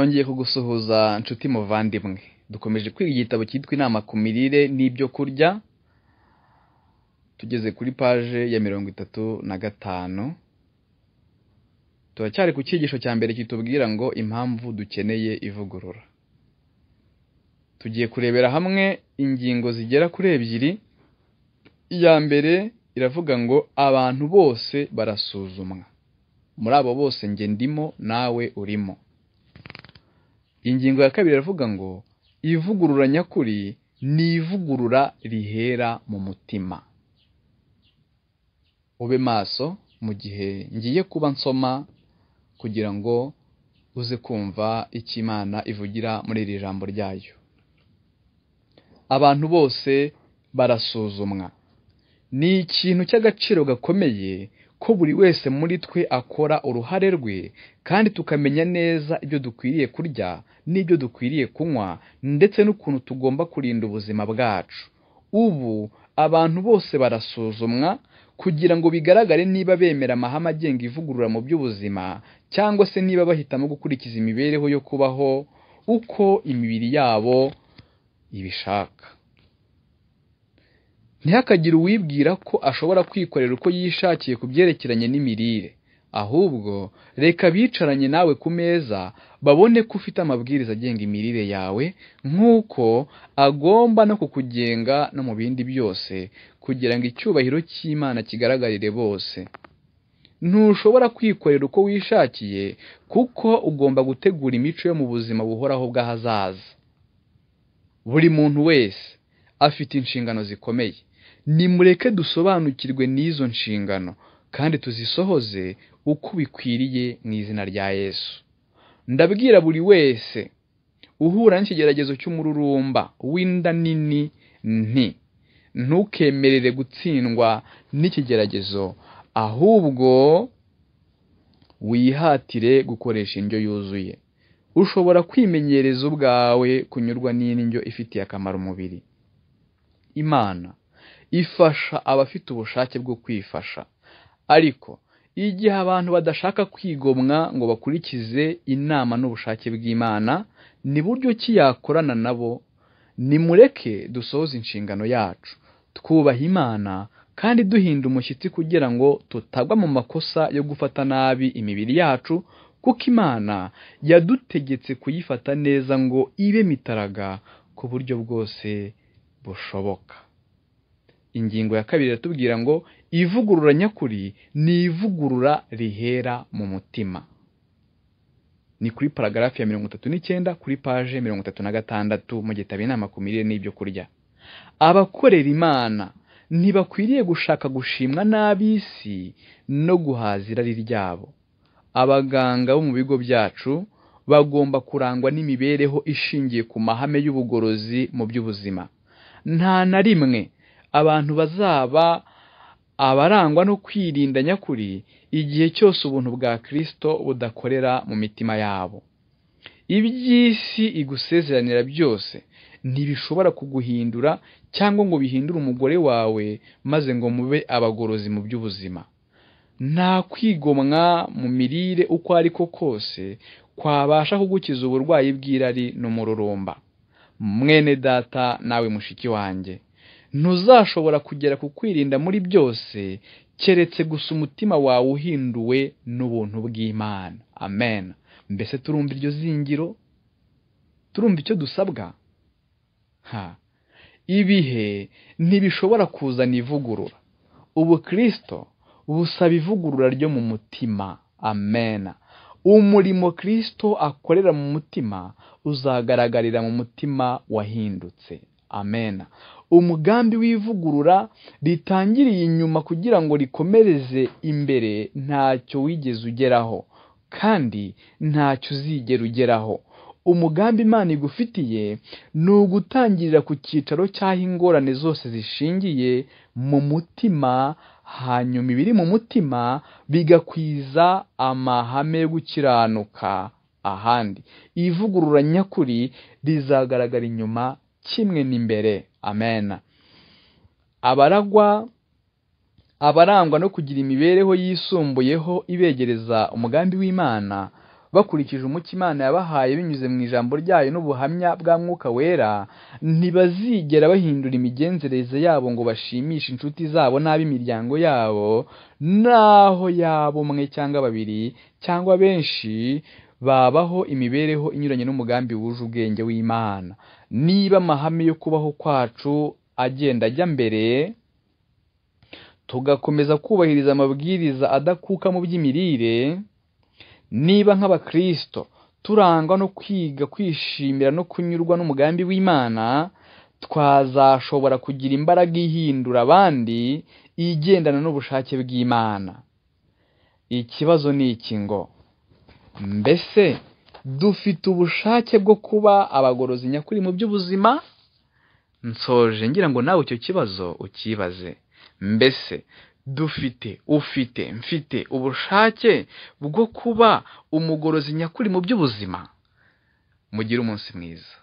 nongeye kugusuhuza nshuti muvandimwe dukomeje kwiga igitabo cyitwa inama ku mirire n'ibyo kurya tugeze kuri paje ya mirongo itatu na gatanu turacyari ku cyigisho cya mbere kitubwira ngo impamvu dukeneye ivugurura tugiye kurebera hamwe ingingo zigera kuri ebyiri iya mbere iravuga ngo abantu bose barasuzumwa muri abo bose nge ndimo nawe urimo ingingo ya kabiri iravuga ngo ivugurura nyakuri ni ivugurura rihera mu mutima ube maso mu gihe ngiye kuba nsoma kugira ngo uze kumva icyo imana ivugira muri iri jambo ryayo abantu bose barasuzumwa ni ikintu cy'agaciro gakomeye ko buri wese muri twe akora uruhare rwe kandi tukamenya neza ibyo dukwiriye kurya n'ibyo dukwiriye kunywa ndetse n'ukuntu tugomba kurinda ubuzima bwacu ubu abantu bose barasuzumwa kugira ngo bigaragare niba bemera amahame agenga ivugurura mu by'ubuzima cyangwa se niba bahitamo gukurikiza imibereho yo kubaho uko imibiri yabo ibishaka ntihakagire uwibwira ko ashobora kwikorera uko yishakiye ku byerekeranye n'imirire ahubwo reka bicaranye nawe ku meza babone ko ufite amabwiriza agenga imirire yawe nk'uko agomba no kukugenga no mu bindi byose kugira ngo icyubahiro cy'imana kigaragarire bose ntushobora kwikorera uko wishakiye kuko ugomba gutegura imico yo mu buzima buhoraho bw'ahazaza buri muntu wese afite inshingano zikomeye nimureke dusobanukirwe n'izo nshingano kandi tuzisohoze uko bikwiriye mu izina rya yesu ndabwira buri wese uhura n'ikigeragezo cy'umururumba w'inda nini nti ntukemerere gutsindwa n'ikigeragezo ahubwo wihatire gukoresha indyo yuzuye ushobora kwimenyereza ubwawe kunyurwa n'indyo ifitiye akamaro umubiri imana ifasha abafite ubushake bwo kwifasha ariko igihe abantu badashaka kwigomwa ngo bakurikize inama n'ubushake bw'imana ni buryo ki yakorana nabo nimureke dusohoze inshingano yacu twubaha imana kandi duhinda umushyitsi kugira ngo tutagwa mu makosa yo gufata nabi imibiri yacu kuko imana yadutegetse kuyifata neza ngo ibe mitaraga ku buryo bwose bushoboka ingingo ya kabiri iratubwira ngo ivugurura nyakuri ni ivugurura rihera mu mutima ni kuri paragarafu ya mirongo itatu n'icyenda kuri paje mirongo itatu na gatandatu mu gitabo inama ku mirire n'ibyo kurya abakorera imana ntibakwiriye gushaka gushimwa n'ab'isi no guhaza irari ryabo abaganga bo mu bigo byacu bagomba kurangwa n'imibereho ishingiye ku mahame y'ubugorozi mu by'ubuzima nta na rimwe abantu bazaba abarangwa no kwirinda nyakuri igihe cyose ubuntu bwa kirisito budakorera mu mitima yabo iby'isi igusezeranira byose ntibishobora kuguhindura cyangwa ngo bihindure umugore wawe maze ngo mube abagorozi mu by'ubuzima nta kwigomwa mu mirire uko ariko kose kwabasha kugukiza uburwayi bw'irari n'umururumba mwene data nawe mushiki wanjye ntuzashobora kugera ku kwirinda muri byose keretse gusa umutima wawe uhinduwe n'ubuntu bw'imana amen mbese turumva iryo zingiro turumva icyo dusabwa ha ibihe ntibishobora kuzana ivugurura ubu kirisito busaba ivugurura ryo mu mutima amen umurimo kirisito akorera mu mutima uzagaragarira mu mutima wahindutse amena. umugambi w'ivugurura ritangiriye inyuma kugira ngo rikomereze imbere ntacyo wigeze ugeraho kandi ntacyo uzigera ugeraho umugambi imana igufitiye ni ugutangirira ku cyicaro cy'aho ingorane zose zishingiye mu mutima hanyuma ibiri mu mutima bigakwiza amahame yo gukiranuka ahandi ivugurura nyakuri rizagaragara inyuma kimwe n'imbere amen abaragwa abarangwa no kugira imibereho yisumbuyeho ibegereza umugambi w'imana bakurikije umucyo imana yabahaye binyuze mu ijambo ryayo n'ubuhamya bwa mwuka wera ntibazigera bahindura imigenzereze yabo ngo bashimishe inshuti zabo n'ab'imiryango yabo naho yabo umwe cyangwa babiri cyangwa benshi babaho imibereho inyuranye n'umugambi wuje ubwenge w'imana niba amahame yo kubaho kwacu agenda ajya mbere tugakomeza kubahiriza amabwiriza adakuka mu by'imirire niba nk’abakristo turangwa no kwiga kwishimira no kunyurwa n'umugambi w'imana twazashobora kugira imbaraga ihindura abandi igendana n'ubushake bw'imana ikibazo ni iki ngo mbese dufite ubushake bwo kuba abagorozi nyakuri mu by'ubuzima nsoje ngira ngo nawe icyo kibazo ukibaze mbese dufite ufite mfite ubushake bwo kuba umugorozi nyakuri mu by'ubuzima mugire umunsi mwiza